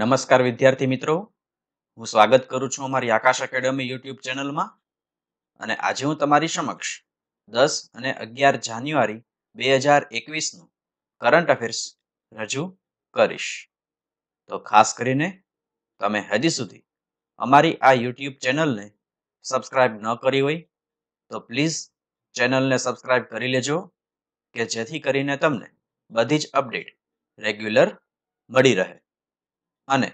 નમસ્કાર વિદ્યાર્થી મિત્રો હું સ્વાગત કરું છું અમારી આકાશ એકેડમી યુટ્યુબ ચેનલમાં અને આજે હું તમારી સમક્ષ દસ અને અગિયાર જાન્યુઆરી બે હજાર એકવીસનું કરંટ અફેર્સ રજૂ કરીશ તો ખાસ કરીને તમે હજી સુધી અમારી આ યુટ્યુબ ચેનલને સબસ્ક્રાઇબ ન કરી હોય તો પ્લીઝ ચેનલને સબસ્ક્રાઇબ કરી લેજો કે જેથી કરીને તમને બધી જ અપડેટ રેગ્યુલર મળી રહે અને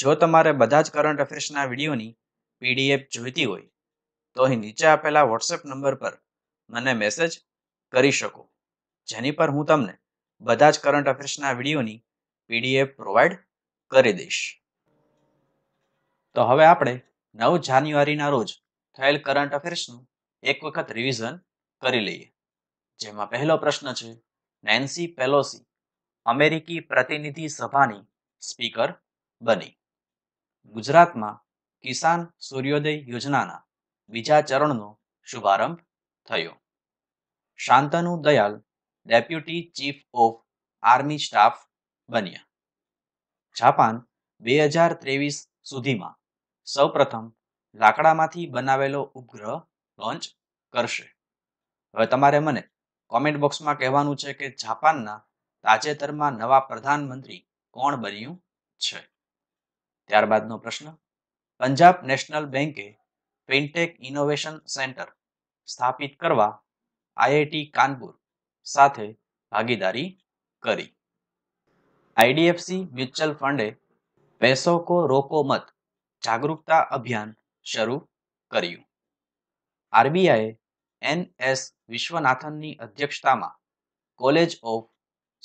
જો તમારે બધા જ કરંટ અફેર્સના વિડીયોની પીડીએફ જોઈતી હોય તો અહીં નીચે આપેલા વોટ્સએપ નંબર પર મને મેસેજ કરી શકો જેની પર હું તમને બધા જ કરંટ અફેર્સના વિડીયોની પીડીએફ પ્રોવાઈડ કરી દઈશ તો હવે આપણે નવ જાન્યુઆરીના રોજ થયેલ કરંટ અફેર્સનું એક વખત રિવિઝન કરી લઈએ જેમાં પહેલો પ્રશ્ન છે નેન્સી પેલોસી અમેરિકી પ્રતિનિધિ સભાની સ્પીકર બની ગુજરાતમાં કિસાન સૂર્યોદય યોજનાના બીજા ચરણનો શુભારંભ થયો Shantanu Dayal deputy chief of army staff બન્યા જાપાન બે હજાર ત્રેવીસ સુધીમાં સૌપ્રથમ લાકડામાંથી બનાવેલો ઉપગ્રહ લોન્ચ કરશે હવે તમારે મને કોમેન્ટ બોક્સમાં કહેવાનું છે કે જાપાનના તાજેતરમાં નવા પ્રધાનમંત્રી કોણ બન્યું છે ત્યારબાદનો પ્રશ્ન પંજાબ નેશનલ બેંકે ફિનટેક ઇનોવેશન સેન્ટર સ્થાપિત કરવા આઈઆઈટી કાનપુર સાથે ભાગીદારી કરી આઈડીએફસી મ્યુચ્યુઅલ ફંડે પૈસો કો રોકો મત જાગરૂકતા અભિયાન શરૂ કર્યું આરબીઆઈએ એન એસ વિશ્વનાથનની અધ્યક્ષતામાં કોલેજ ઓફ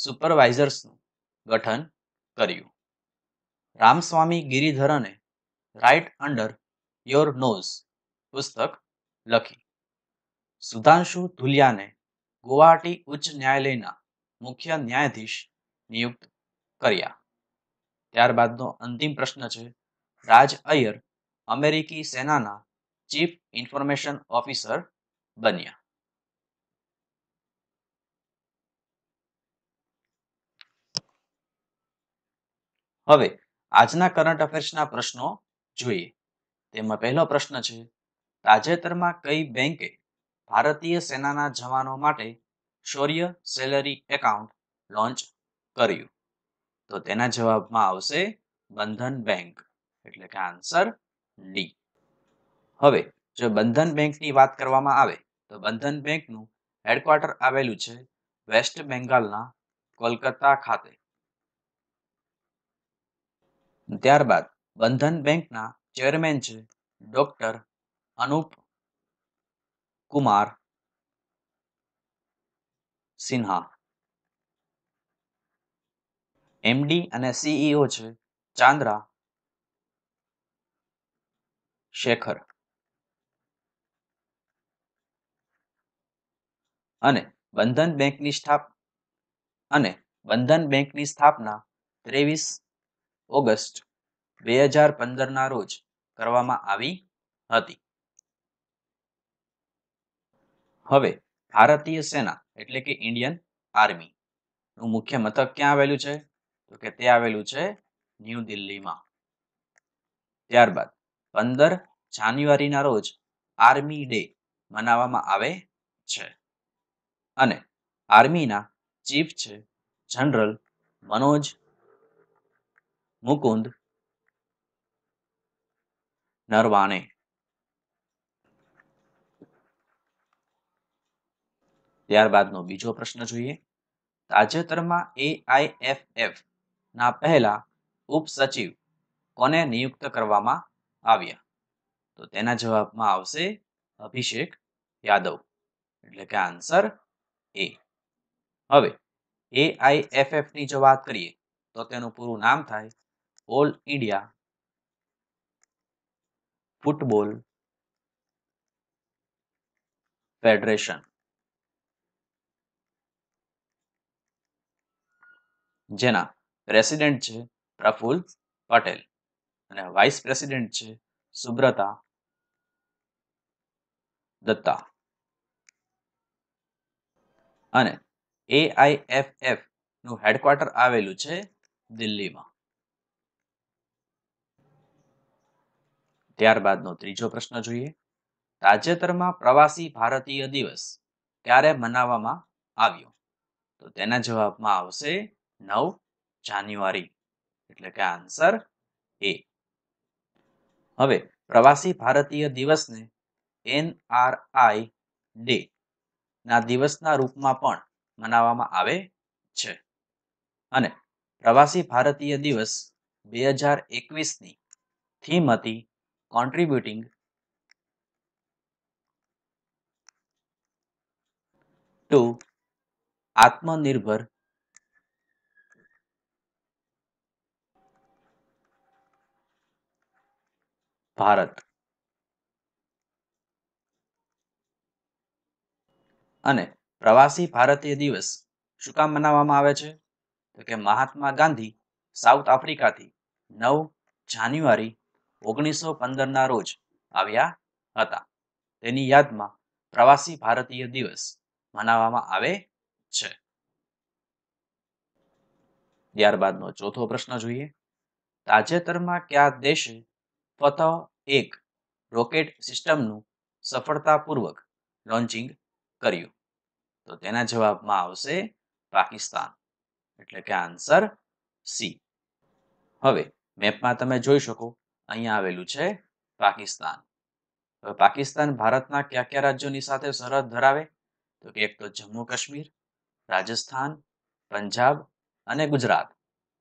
સુપરવાઇઝર્સનું ગઠન કર્યું રામસ્વામી ગિરિધરને રાઇટ અંડર યોર નોઝ પુસ્તક લખી સુધાંશુ ધુલિયાને ગુવાહાટી ઉચ્ચ ન્યાયાલયના મુખ્ય ન્યાયાધીશ નિયુક્ત કર્યા ત્યારબાદનો અંતિમ પ્રશ્ન છે રાજ અયર અમેરિકી સેનાના ચીફ ઇન્ફોર્મેશન ઓફિસર બન્યા હવે આજના કરંટ અફેર્સના પ્રશ્નો જોઈએ તેમાં પહેલો પ્રશ્ન છે તાજેતરમાં કઈ બેંકે ભારતીય સેનાના જવાનો માટે શૌર્ય સેલરી એકાઉન્ટ લોન્ચ કર્યું તો તેના જવાબમાં આવશે બંધન બેંક એટલે કે આન્સર ડી હવે જો બંધન બેંકની વાત કરવામાં આવે તો બંધન બેંકનું હેડક્વાર્ટર આવેલું છે વેસ્ટ બેંગાલના કોલકાતા ખાતે ત્યારબાદ બંધન બેંકના ચેરમેન છે ડોક્ટર અનુપ કુમાર સિન્હા એમડી અને સીઈઓ છે ચાંદ્રા શેખર અને બંધન બેંકની સ્થાપ અને બંધન બેંકની સ્થાપના ત્રેવીસ ઓગસ્ટ બે હજાર પંદરના રોજ કરવામાં આવી હતી હવે ભારતીય સેના એટલે કે ઇન્ડિયન આર્મી નું મુખ્ય મથક ક્યાં આવેલું છે તો કે તે આવેલું છે ન્યૂ દિલ્હીમાં ત્યારબાદ પંદર જાન્યુઆરીના રોજ આર્મી ડે મનાવવામાં આવે છે અને આર્મીના ચીફ છે જનરલ મનોજ મુકુંદ નરવાણે ત્યારબાદનો બીજો પ્રશ્ન જોઈએ તાજેતરમાં એઆઈએફએફ ના પહેલા ઉપસચિવ કોને નિયુક્ત કરવામાં આવ્યા તો તેના જવાબમાં આવશે અભિષેક યાદવ એટલે કે આન્સર એ હવે એઆઈએફએફ ની જો વાત કરીએ તો તેનું પૂરું નામ થાય ઓલ ઇન્ડિયા ફૂટબોલ ફેડરેશન જેના પ્રેસિડેન્ટ છે પ્રફુલ પટેલ અને વાઇસ પ્રેસિડેન્ટ છે સુબ્રતા દત્તા અને એઆઈએફએફ નું હેડક્વાર્ટર આવેલું છે દિલ્હીમાં ત્યારબાદનો ત્રીજો પ્રશ્ન જોઈએ તાજેતરમાં પ્રવાસી ભારતીય દિવસ ક્યારે મનાવવામાં આવ્યો તો તેના જવાબમાં આવશે નવ જાન્યુઆરી એટલે કે આન્સર એ હવે પ્રવાસી ભારતીય દિવસને એનઆરઆઈ ડે ના દિવસના રૂપમાં પણ મનાવવામાં આવે છે અને પ્રવાસી ભારતીય દિવસ બે હજાર એકવીસની થીમ હતી contributing to Atmanirbhar ભારત અને પ્રવાસી ભારતીય દિવસ શું કામ મનાવવામાં આવે છે તો કે મહાત્મા ગાંધી સાઉથ આફ્રિકાથી નવ જાન્યુઆરી ઓગણીસો પંદરના રોજ આવ્યા હતા તેની યાદમાં પ્રવાસી ભારતીય દિવસ મનાવવામાં આવે છે ત્યારબાદનો ચોથો પ્રશ્ન જોઈએ તાજેતરમાં કયા દેશે ફતહ એક રોકેટ સિસ્ટમનું સફળતાપૂર્વક લોન્ચિંગ કર્યું તો તેના જવાબમાં આવશે પાકિસ્તાન એટલે કે આન્સર સી હવે મેપમાં તમે જોઈ શકો અહીંયા આવેલું છે પાકિસ્તાન હવે પાકિસ્તાન ભારતના કયા કયા રાજ્યોની સાથે સરહદ ધરાવે તો કે એક તો જમ્મુ કાશ્મીર રાજસ્થાન પંજાબ અને ગુજરાત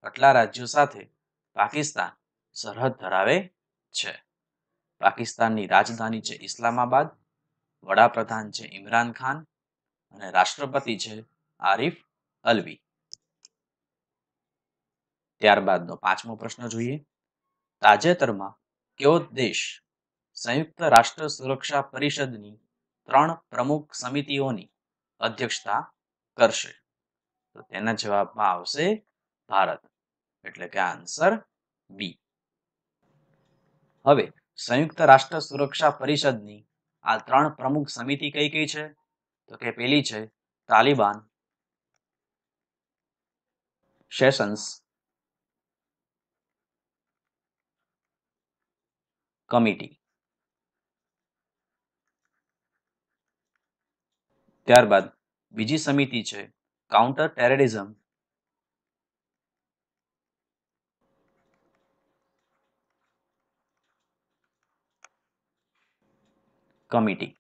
આટલા રાજ્યો સાથે પાકિસ્તાન સરહદ ધરાવે છે પાકિસ્તાનની રાજધાની છે ઇસ્લામાબાદ વડાપ્રધાન છે ઇમરાન ખાન અને રાષ્ટ્રપતિ છે આરિફ અલવી ત્યારબાદનો પાંચમો પ્રશ્ન જોઈએ તાજેતરમાં કયો દેશ સંયુક્ત રાષ્ટ્ર સુરક્ષા પરિષદની ત્રણ પ્રમુખ સમિતિઓની અધ્યક્ષતા કરશે તો તેના જવાબમાં આવશે ભારત એટલે કે આન્સર બી હવે સંયુક્ત રાષ્ટ્ર સુરક્ષા પરિષદની આ ત્રણ પ્રમુખ સમિતિ કઈ કઈ છે તો કે પેલી છે તાલિબાન સેશન્સ કમિટી ત્યારબાદ બીજી સમિતિ છે કાઉન્ટર ટેરરિઝમ કમિટી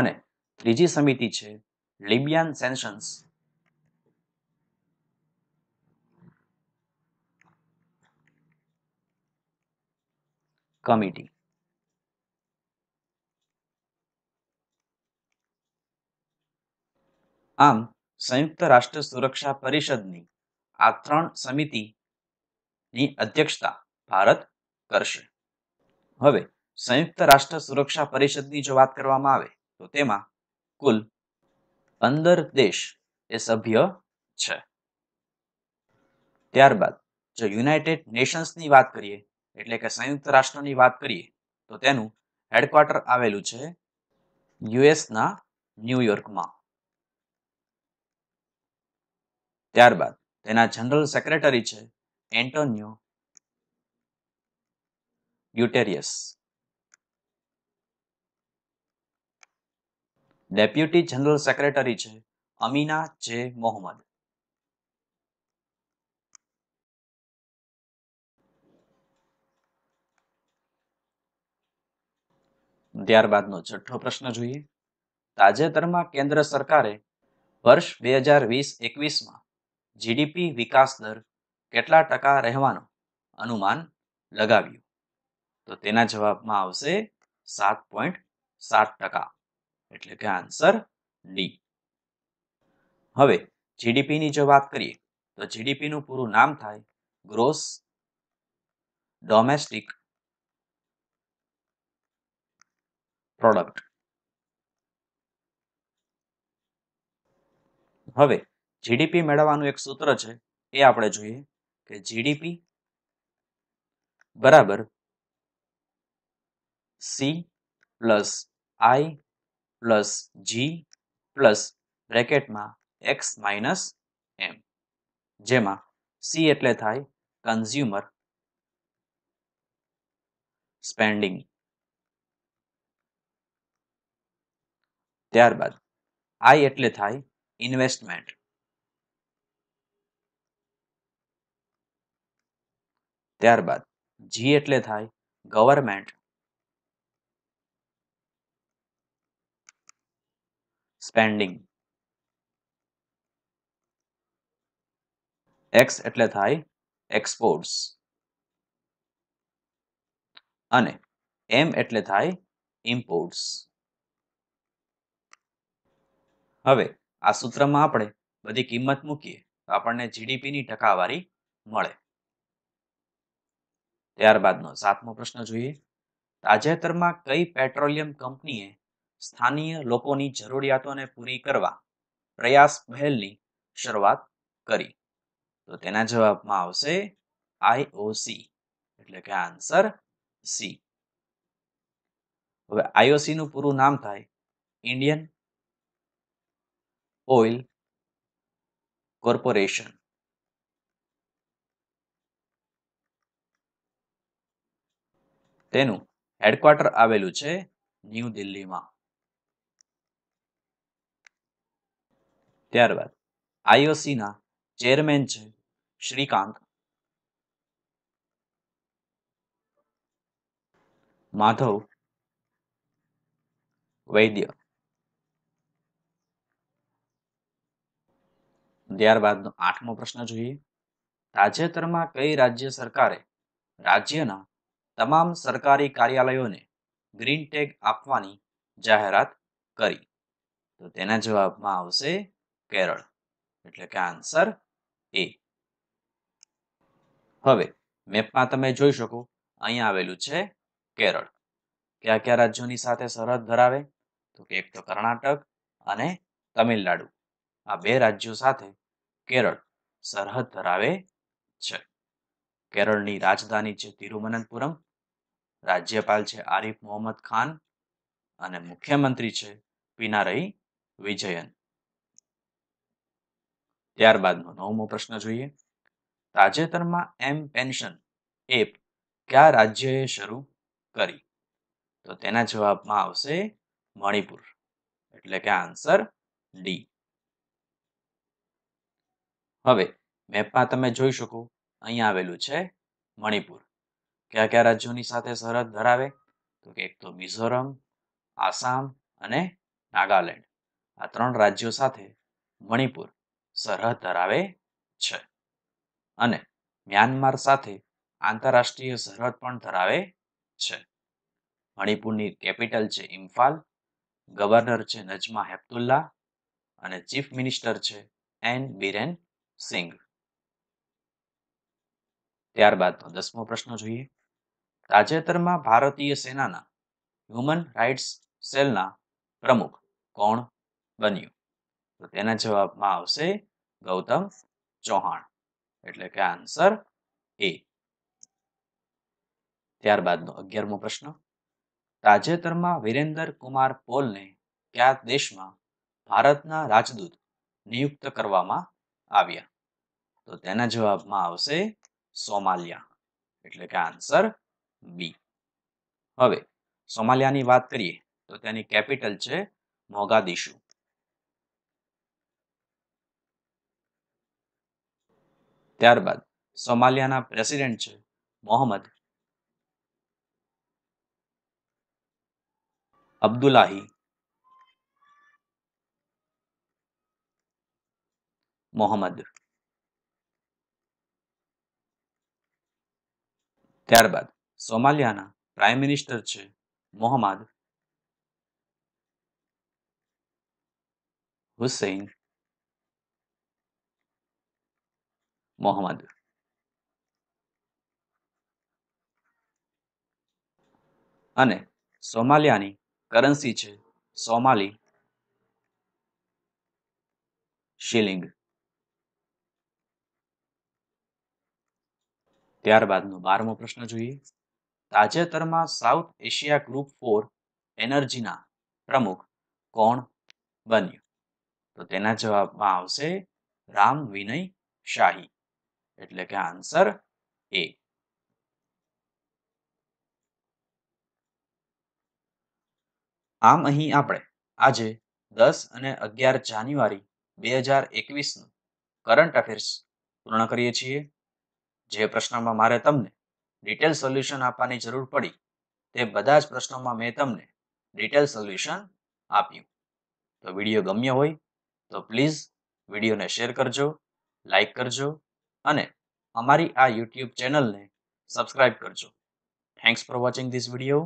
અને ત્રીજી સમિતિ છે લિબિયાન સેન્શન્સ committee આમ સંયુક્ત રાષ્ટ્ર સુરક્ષા પરિષદની આ ત્રણ સમિતિની અધ્યક્ષતા ભારત કરશે હવે સંયુક્ત રાષ્ટ્ર સુરક્ષા પરિષદની જો વાત કરવામાં આવે તો તેમાં કુલ પંદર દેશ એ સભ્ય છે ત્યારબાદ જો યુનાઇટેડ નેશન્સની વાત કરીએ એટલે કે સંયુક્ત રાષ્ટ્રની વાત કરીએ તો તેનું હેડક્વાર્ટર આવેલું છે યુએસના ન્યૂયોર્કમાં ત્યારબાદ તેના જનરલ સેક્રેટરી છે Antonio Guterres deputy general secretary છે અમીના જે મોહમ્મદ ત્યારબાદનો છઠ્ઠો પ્રશ્ન જોઈએ તાજેતરમાં કેન્દ્ર સરકારે વર્ષ બે હજાર વીસ એકવીસમાં જીડીપી વિકાસ દર કેટલા ટકા રહેવાનું અનુમાન લગાવ્યું તો તેના જવાબમાં આવશે સાત પોઈન્ટ સાત ટકા એટલે કે આન્સર ડી હવે જીડીપીની જો વાત કરીએ તો જીડીપીનું પૂરું નામ થાય ગ્રોસ ડોમેસ્ટિક પ્રોડક્ટ હવે જીડીપી મેળવવાનું એક સૂત્ર છે એ આપણે જોઈએ કે જીડીપી બરાબર C plus I plus G plus બ્રેકેટમાં એક્સ માઇનસ એમ જેમાં સી એટલે થાય કન્ઝ્યુમર સ્પેન્ડિંગ ત્યારબાદ આઈ એટલે થાય ઇન્વેસ્ટમેન્ટ ત્યારબાદ જી એટલે થાય ગવર્મેન્ટ સ્પેન્ડિંગ એક્સ એટલે થાય એક્સપોર્ટ્સ અને એમ એટલે થાય ઇમ્પોર્ટ્સ હવે આ સૂત્રમાં આપણે બધી કિંમત મૂકીએ તો આપણને જીડીપીની ટકાવારી મળે ત્યારબાદનો સાતમો પ્રશ્ન જોઈએ તાજેતરમાં કઈ પેટ્રોલિયમ કંપનીએ સ્થાનીય લોકોની જરૂરિયાતોને પૂરી કરવા પ્રયાસ પહેલની શરૂઆત કરી તો તેના જવાબમાં આવશે આઈઓસી એટલે કે આન્સર સી હવે આઈઓસી નું પૂરું નામ થાય ઇન્ડિયન ઓઇલ કોર્પોરેશન તેનું હેડક્વાર્ટર આવેલું છે ન્યૂ દિલ્હીમાં ત્યારબાદ આઈઓસીના ચેરમેન છે શ્રીકાંત માધવ વૈદ્ય ત્યારબાદનો આઠમો પ્રશ્ન જોઈએ તાજેતરમાં કઈ રાજ્ય સરકારે રાજ્યના તમામ સરકારી કાર્યાલયોને ગ્રીન ટેગ આપવાની જાહેરાત કરી તો તેના જવાબમાં આવશે કેરળ એટલે કે આન્સર એ હવે મેપમાં તમે જોઈ શકો અહીંયા આવેલું છે કેરળ કયા કયા રાજ્યોની સાથે સરહદ ધરાવે તો કે એક તો કર્ણાટક અને તમિલનાડુ આ બે રાજ્યો સાથે કેરળ સરહદ ધરાવે છે કેરળની રાજધાની છે તિરુવનંતપુરમ રાજ્યપાલ છે આરિફ મોહમ્મદ ખાન અને મુખ્યમંત્રી છે પિનારઈ વિજયન ત્યારબાદનો નવમો પ્રશ્ન જોઈએ તાજેતરમાં એમ પેન્શન એપ કયા રાજ્યએ શરૂ કરી તો તેના જવાબમાં આવશે મણિપુર એટલે કે આન્સર ડી હવે મેપમાં તમે જોઈ શકો અહીંયા આવેલું છે મણિપુર કયા કયા રાજ્યોની સાથે સરહદ ધરાવે તો કે એક તો મિઝોરમ આસામ અને નાગાલેન્ડ આ ત્રણ રાજ્યો સાથે મણિપુર સરહદ ધરાવે છે અને મ્યાનમાર સાથે આંતરરાષ્ટ્રીય સરહદ પણ ધરાવે છે મણિપુરની કેપિટલ છે ઇમ્ફાલ ગવર્નર છે નજમા હેપ્તુલ્લા અને ચીફ મિનિસ્ટર છે એન બિરેન સિંઘ ત્યારબાદનો દસમો પ્રશ્ન જોઈએ તાજેતરમાં ભારતીય સેનાના હ્યુમન રાઇટ્સ સેલના પ્રમુખ કોણ બન્યું તો તેના જવાબમાં આવશે ગૌતમ ચૌહાણ એટલે કે આન્સર એ ત્યારબાદનો અગિયારમો પ્રશ્ન તાજેતરમાં વિરેન્દર કુમાર પોલને કયા દેશમાં ભારતના રાજદૂત નિયુક્ત કરવામાં આવ્યા તો તેના જવાબમાં આવશે સોમાલિયા એટલે કે આન્સર બી હવે સોમાલિયાની વાત કરીએ તો તેની કેપિટલ છે મોગાદિશુ ત્યારબાદ સોમાલિયાના પ્રેસિડેન્ટ છે મોહમ્મદ અબ્દુલાહી મોહમ્મદ ત્યારબાદ સોમાલિયાના પ્રાઇમ મિનિસ્ટર છે મોહમ્મદ હુસૈન મોહમ્મદ અને સોમાલિયાની કરન્સી છે સોમાલી શિલિંગ ત્યારબાદનો બારમો પ્રશ્ન જોઈએ તાજેતરમાં સાઉથ એશિયા ગ્રુપ ફોર એનર્જીના પ્રમુખ કોણ બન્યું તો તેના જવાબમાં આવશે રામ વિનય શાહી એટલે કે આન્સર એ આમ અહીં આપણે આજે દસ અને અગિયાર જાન્યુઆરી બે હજાર એકવીસનું કરંટ અફેર્સ પૂર્ણ કરીએ છીએ જે પ્રશ્નમાં મારે તમને ડિટેલ સોલ્યુશન આપવાની જરૂર પડી તે બધા જ પ્રશ્નોમાં મેં તમને ડિટેલ સોલ્યુશન આપ્યું તો વિડીયો ગમ્યો હોય તો પ્લીઝ વિડીયોને શેર કરજો લાઇક કરજો અને અમારી આ યુટ્યુબ ચેનલને સબસ્ક્રાઇબ કરજો thanks for watching this video